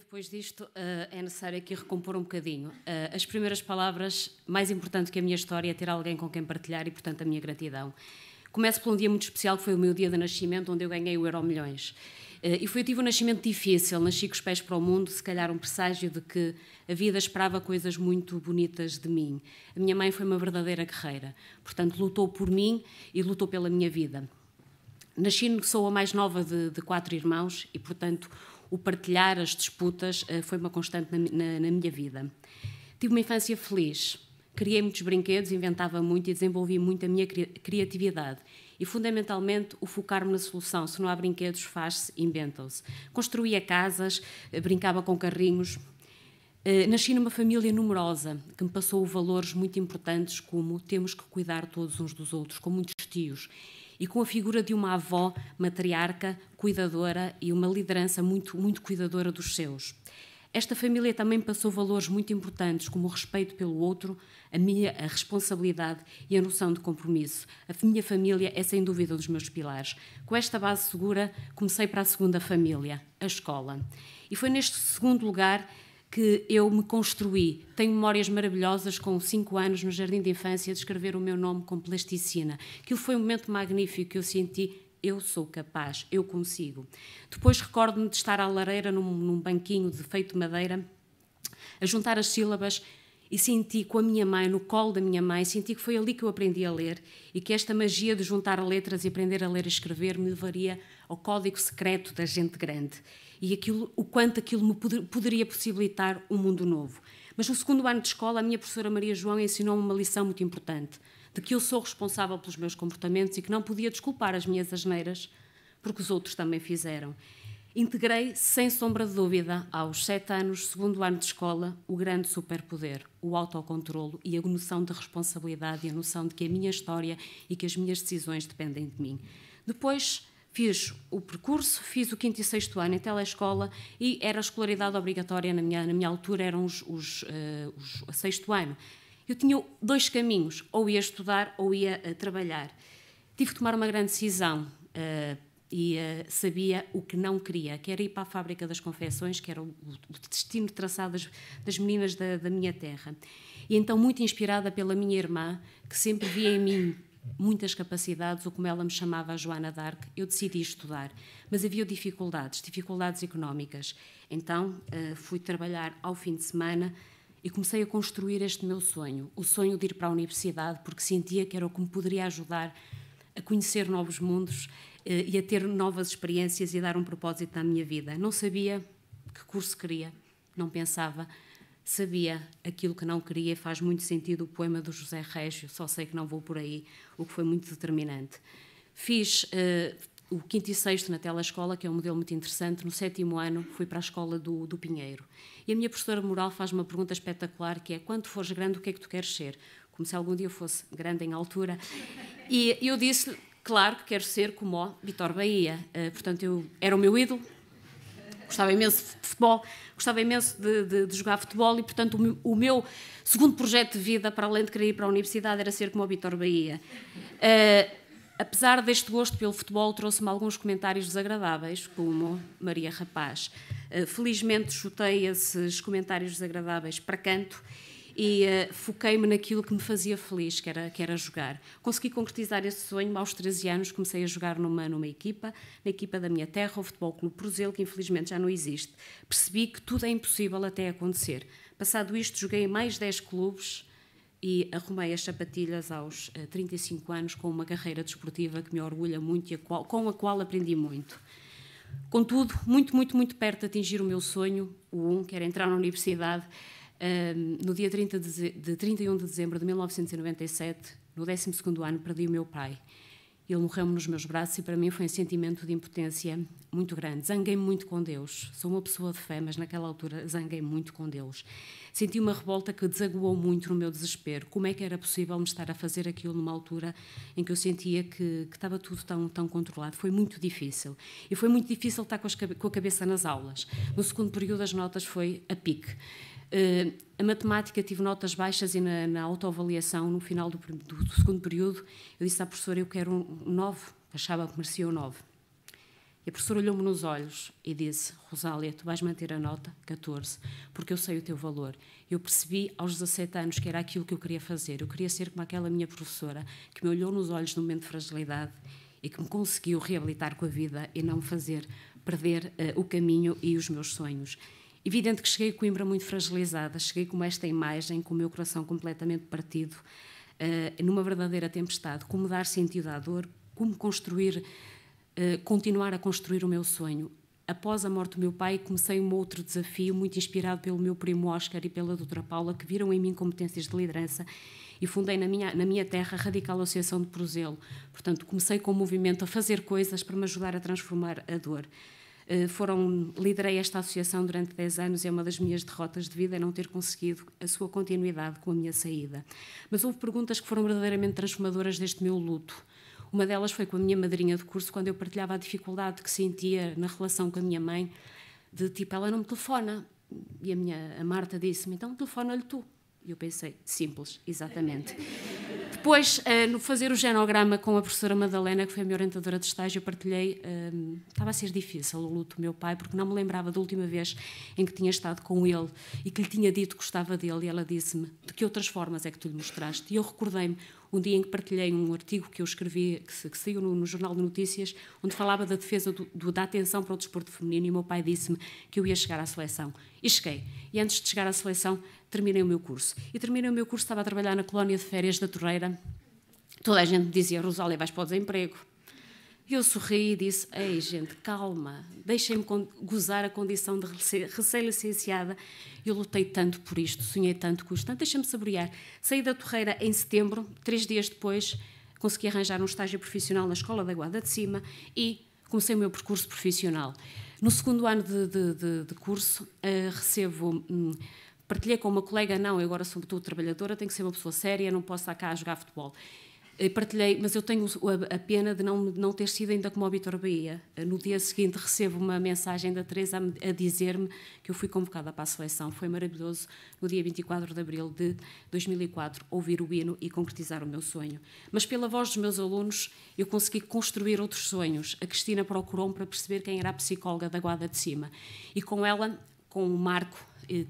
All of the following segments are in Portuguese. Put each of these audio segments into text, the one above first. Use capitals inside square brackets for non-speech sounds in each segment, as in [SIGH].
depois disto eh, é necessário aqui recompor um bocadinho. Eh, as primeiras palavras, mais importante que a minha história, é ter alguém com quem partilhar e, portanto, a minha gratidão. Começo por um dia muito especial, que foi o meu dia de nascimento, onde eu ganhei o Euro Milhões. Eh, e foi, eu tive um nascimento difícil, nasci com os pés para o mundo, se calhar um presságio de que a vida esperava coisas muito bonitas de mim. A minha mãe foi uma verdadeira guerreira, portanto, lutou por mim e lutou pela minha vida. Nasci, sou a mais nova de, de quatro irmãos e, portanto, o partilhar, as disputas, eh, foi uma constante na, na, na minha vida. Tive uma infância feliz, criei muitos brinquedos, inventava muito e desenvolvi muito a minha criatividade. E, fundamentalmente, o focar-me na solução. Se não há brinquedos, faz-se, inventam-se. Construía casas, eh, brincava com carrinhos. Eh, nasci numa família numerosa, que me passou valores muito importantes, como temos que cuidar todos uns dos outros, com muitos tios e com a figura de uma avó matriarca, cuidadora e uma liderança muito, muito cuidadora dos seus. Esta família também passou valores muito importantes, como o respeito pelo outro, a minha a responsabilidade e a noção de compromisso. A minha família é sem dúvida um dos meus pilares. Com esta base segura, comecei para a segunda família, a escola. E foi neste segundo lugar que eu me construí. Tenho memórias maravilhosas com 5 anos no jardim de infância de escrever o meu nome com plasticina. Que foi um momento magnífico que eu senti eu sou capaz, eu consigo. Depois recordo-me de estar à lareira num, num banquinho de feito madeira, a juntar as sílabas e senti com a minha mãe, no colo da minha mãe, senti que foi ali que eu aprendi a ler e que esta magia de juntar letras e aprender a ler e escrever me levaria ao código secreto da gente grande e aquilo, o quanto aquilo me poder, poderia possibilitar um mundo novo. Mas no segundo ano de escola, a minha professora Maria João ensinou-me uma lição muito importante, de que eu sou responsável pelos meus comportamentos e que não podia desculpar as minhas asneiras, porque os outros também fizeram. Integrei, sem sombra de dúvida, aos sete anos, segundo ano de escola, o grande superpoder, o autocontrolo e a noção de responsabilidade e a noção de que a minha história e que as minhas decisões dependem de mim. Depois fiz o percurso, fiz o quinto e sexto ano em telescola e era a escolaridade obrigatória na minha, na minha altura, eram os, os, uh, os sexto ano. Eu tinha dois caminhos, ou ia estudar ou ia uh, trabalhar. Tive de tomar uma grande decisão. Uh, e uh, sabia o que não queria, que era ir para a fábrica das confecções, que era o, o destino traçado das, das meninas da, da, minha terra. E então, muito inspirada pela minha irmã, que sempre via em mim muitas capacidades, ou como ela me chamava, a Joana d'Arc, eu decidi estudar. Mas havia dificuldades, dificuldades económicas. Então, uh, fui trabalhar ao fim de semana e comecei a construir este meu sonho, o sonho de ir para a universidade, porque sentia que era o que me poderia ajudar a conhecer novos mundos eh, e a ter novas experiências e a dar um propósito à minha vida. Não sabia que curso queria, não pensava, sabia aquilo que não queria. Faz muito sentido o poema do José Régio, só sei que não vou por aí, o que foi muito determinante. Fiz uh, o quinto e sexto na telescola, que é um modelo muito interessante. No sétimo ano fui para a escola do, do Pinheiro. E a minha professora moral faz uma pergunta espetacular, que é, quando fores grande, o que é que tu queres ser? como se algum dia eu fosse grande em altura. E eu disse-lhe, claro que quero ser como o Vitor Bahia. Eh, portanto, eu era o meu ídolo, gostava imenso de futebol, gostava imenso de, de, de jogar futebol e, portanto, o meu, o meu, segundo projeto de vida, para além de querer ir para a universidade, era ser como o Vitor Bahia. Eh, apesar deste gosto pelo futebol, trouxe-me alguns comentários desagradáveis, como Maria Rapaz. Eh, felizmente, chutei esses comentários desagradáveis para canto e uh, foquei-me naquilo que me fazia feliz, que era, que era jogar. Consegui concretizar esse sonho aos 13 anos, comecei a jogar numa, numa equipa, na equipa da minha terra, o Futebol Clube Prozelo, que infelizmente já não existe. Percebi que tudo é impossível até acontecer. Passado isto, joguei em mais 10 clubes e arrumei as sapatilhas aos uh, eh, 35 anos com uma carreira desportiva que me orgulha muito e a qual, com a qual aprendi muito. Contudo, muito, muito, muito perto de atingir o meu sonho, o um, que era entrar na universidade, um, no dia 30 de, de 31 de dezembro de 1997, no 12º ano, perdi o meu pai. Ele morreu-me nos meus braços e para mim foi um sentimento de impotência muito grande. Zanguei-me muito com Deus. Sou uma pessoa de fé, mas naquela altura zanguei muito com Deus. Senti uma revolta que desaguou muito no meu desespero. Como é que era possível me estar a fazer aquilo numa altura em que eu sentia que, que estava tudo tão, tão controlado? Foi muito difícil. E foi muito difícil estar com, as, com a cabeça nas aulas. No segundo período, as notas foi a pique. Uh, a matemática tive notas baixas e na, na autoavaliação, no final do, do, do, segundo período, eu disse à professora: Eu quero um 9, um achava que merecia um 9. E a professora olhou-me nos olhos e disse: Rosália, tu vais manter a nota 14, porque eu sei o teu valor. Eu percebi aos 17 anos que era aquilo que eu queria fazer. Eu queria ser como aquela minha professora que me olhou nos olhos no momento de fragilidade e que me conseguiu reabilitar com a vida e não me fazer perder uh, o caminho e os meus sonhos. Evidente que cheguei a Coimbra muito fragilizada, cheguei com esta imagem, com o meu coração completamente partido, uh, numa verdadeira tempestade. Como dar sentido à dor, como construir, uh, continuar a construir o meu sonho. Após a morte do meu pai, comecei um outro desafio, muito inspirado pelo meu primo Oscar e pela doutora Paula, que viram em mim competências de liderança e fundei na minha, na minha terra a Radical Associação de Prozelo. Portanto, comecei com o movimento a fazer coisas para me ajudar a transformar a dor. Eh, foram, liderei esta associação durante 10 anos e é uma das minhas derrotas de vida é não ter conseguido a sua continuidade com a minha saída. Mas houve perguntas que foram verdadeiramente transformadoras deste meu luto. Uma delas foi com a minha madrinha de curso, quando eu partilhava a dificuldade que sentia na relação com a minha mãe, de tipo, ela não me telefona. E a minha a Marta disse-me, então telefona-lhe tu. E eu pensei, simples, exatamente depois, uh, no fazer o genograma com a professora Madalena, que foi a minha orientadora de estágio, eu partilhei. Um, eh, estava a ser difícil o luto do meu pai, porque não me lembrava da última vez em que tinha estado com ele e que lhe tinha dito que gostava dele. E ela disse-me: De que outras formas é que tu lhe mostraste? E eu recordei-me um dia em que partilhei um artigo que eu escrevi, que, que saiu no, no, Jornal de Notícias, onde falava da defesa do, do, da atenção para o desporto feminino, e o meu pai disse-me que eu ia chegar à seleção. E cheguei. E antes de chegar à seleção, terminei o meu curso. E terminei o meu curso, estava a trabalhar na colónia de férias da Torreira. Toda a gente me dizia, Rosália, vais para o desemprego. E eu sorri e disse, ei gente, calma, deixem-me gozar a condição de recém-licenciada. Eu lutei tanto por isto, sonhei tanto com isto, tanto deixem-me saborear. Saí da Torreira em setembro, três dias depois, consegui arranjar um estágio profissional na Escola da Guarda de Cima e comecei o meu percurso profissional. No segundo ano de, de, de, de curso, uh, recebo hum, partilhei com uma colega, não, eu agora sou muito trabalhadora, tenho que ser uma pessoa séria, não posso estar cá a jogar futebol. Partilhei, mas eu tenho a pena de não, não ter sido ainda como o Vitor Bahia. No dia seguinte recebo uma mensagem da Teresa a dizer-me que eu fui convocada para a seleção. Foi maravilhoso, no dia 24 de abril de 2004, ouvir o hino e concretizar o meu sonho. Mas pela voz dos meus alunos, eu consegui construir outros sonhos. A Cristina procurou-me para perceber quem era a psicóloga da Guarda de Cima. E com ela com o Marco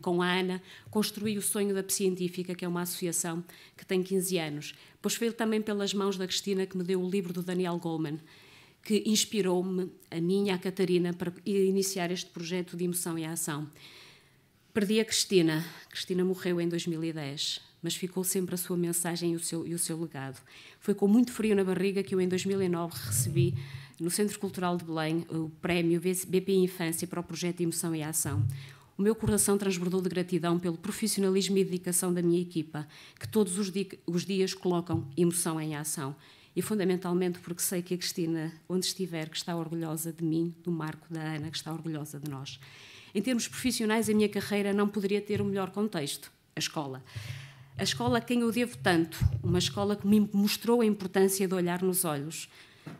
com a Ana, construí o Sonho da Científica, que é uma associação que tem 15 anos. Pois foi também pelas mãos da Cristina que me deu o livro do Daniel Goleman, que inspirou-me, a mim e a Catarina, para iniciar este projeto de emoção e ação. Perdi a Cristina. Cristina morreu em 2010, mas ficou sempre a sua mensagem e o seu, e o seu legado. Foi com muito frio na barriga que eu, em 2009, recebi no Centro Cultural de Belém o prémio BPI Infância para o projeto de Emoção e Ação o meu coração transbordou de gratidão pelo profissionalismo e dedicação da minha equipa, que todos os, di os dias colocam emoção em ação. E fundamentalmente porque sei que a Cristina, onde estiver, que está orgulhosa de mim, do Marco, da Ana, que está orgulhosa de nós. Em termos profissionais, a minha carreira não poderia ter um melhor contexto a escola. A escola a quem eu devo tanto, uma escola que me mostrou a importância de olhar nos olhos,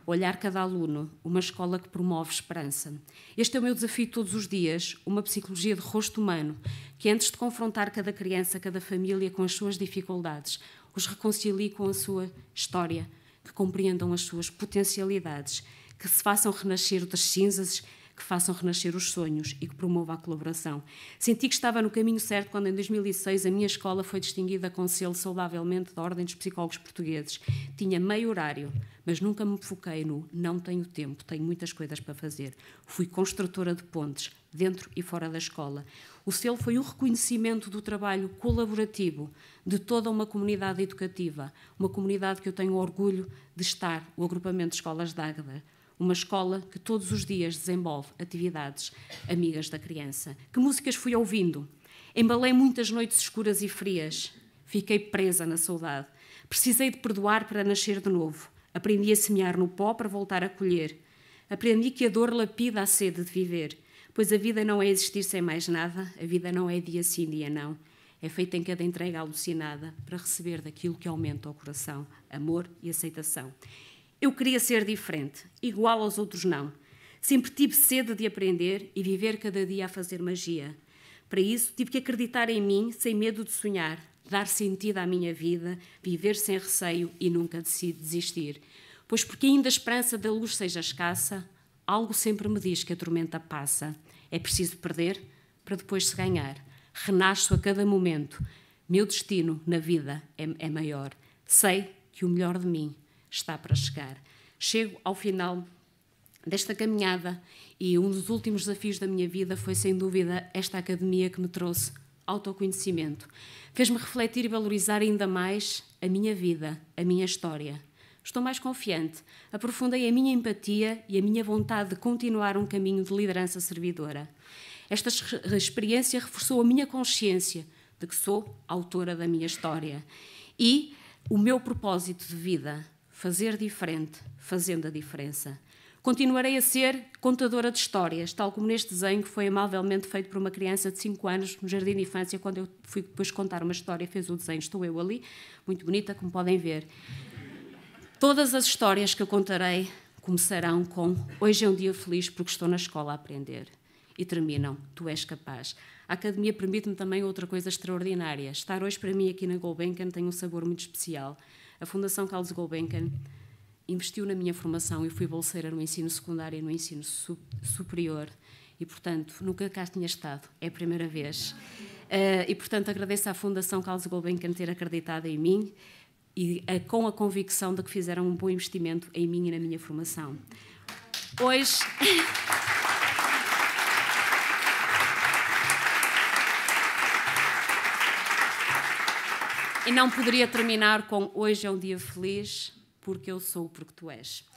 Olhar cada aluno, uma escola que promove esperança. Este é o meu desafio todos os dias, uma psicologia de rosto humano, que antes de confrontar cada criança, cada família com as suas dificuldades, os reconcilie com a sua história, que compreendam as suas potencialidades, que se façam renascer das cinzas, que façam renascer os sonhos e que promova a colaboração. Senti que estava no caminho certo quando, em 2006, a minha escola foi distinguida com selo saudavelmente da Ordem dos Psicólogos Portugueses. Tinha meio horário, mas nunca me foquei no não tenho tempo, tenho muitas coisas para fazer. Fui construtora de pontes, dentro e fora da escola. O selo foi o reconhecimento do trabalho colaborativo de toda uma comunidade educativa, uma comunidade que eu tenho orgulho de estar, o agrupamento de escolas da Águeda uma escola que todos os dias desenvolve atividades amigas da criança. Que músicas fui ouvindo? Embalei muitas noites escuras e frias. Fiquei presa na saudade. Precisei de perdoar para nascer de novo. Aprendi a semear no pó para voltar a colher. Aprendi que a dor lapida a sede de viver, pois a vida não é existir sem mais nada, a vida não é dia sim, dia não. É feita em cada entrega alucinada para receber daquilo que aumenta o coração, amor e aceitação. Eu queria ser diferente, igual aos outros não. Sempre tive sede de aprender e viver cada dia a fazer magia. Para isso, tive que acreditar em mim sem medo de sonhar, dar sentido à minha vida, viver sem receio e nunca decido desistir. Pois porque ainda a esperança da luz seja escassa, algo sempre me diz que a tormenta passa. É preciso perder para depois se ganhar. Renasço a cada momento. Meu destino na vida é, é maior. Sei que o melhor de mim está para chegar. Chego ao final desta caminhada e um dos últimos desafios da minha vida foi, sem dúvida, esta academia que me trouxe autoconhecimento. Fez-me refletir e valorizar ainda mais a minha vida, a minha história. Estou mais confiante, aprofundei a minha empatia e a minha vontade de continuar um caminho de liderança servidora. Esta experiência reforçou a minha consciência de que sou autora da minha história e o meu propósito de vida, fazer diferente, fazendo a diferença. Continuarei a ser contadora de histórias, tal como neste desenho que foi amavelmente feito por uma criança de 5 anos no jardim de infância, quando eu fui depois contar uma história, fez o desenho, estou eu ali, muito bonita, como podem ver. Todas as histórias que eu contarei começarão com Hoje é um dia feliz porque estou na escola a aprender. E terminam, tu és capaz. A academia permite-me também outra coisa extraordinária. Estar hoje para mim aqui na Gulbenkian tem um sabor muito especial. A Fundação Carlos Gulbenkian investiu na minha formação. Eu fui bolseira no ensino secundário e no ensino superior e, portanto, nunca cá tinha estado. É a primeira vez. Uh, e, portanto, agradeço à Fundação Carlos Gulbenkian ter acreditado em mim e a, ah, com a convicção de que fizeram um bom investimento em mim e na minha formação. Hoje. [LAUGHS] E não poderia terminar com hoje é um dia feliz, porque eu sou, porque tu és.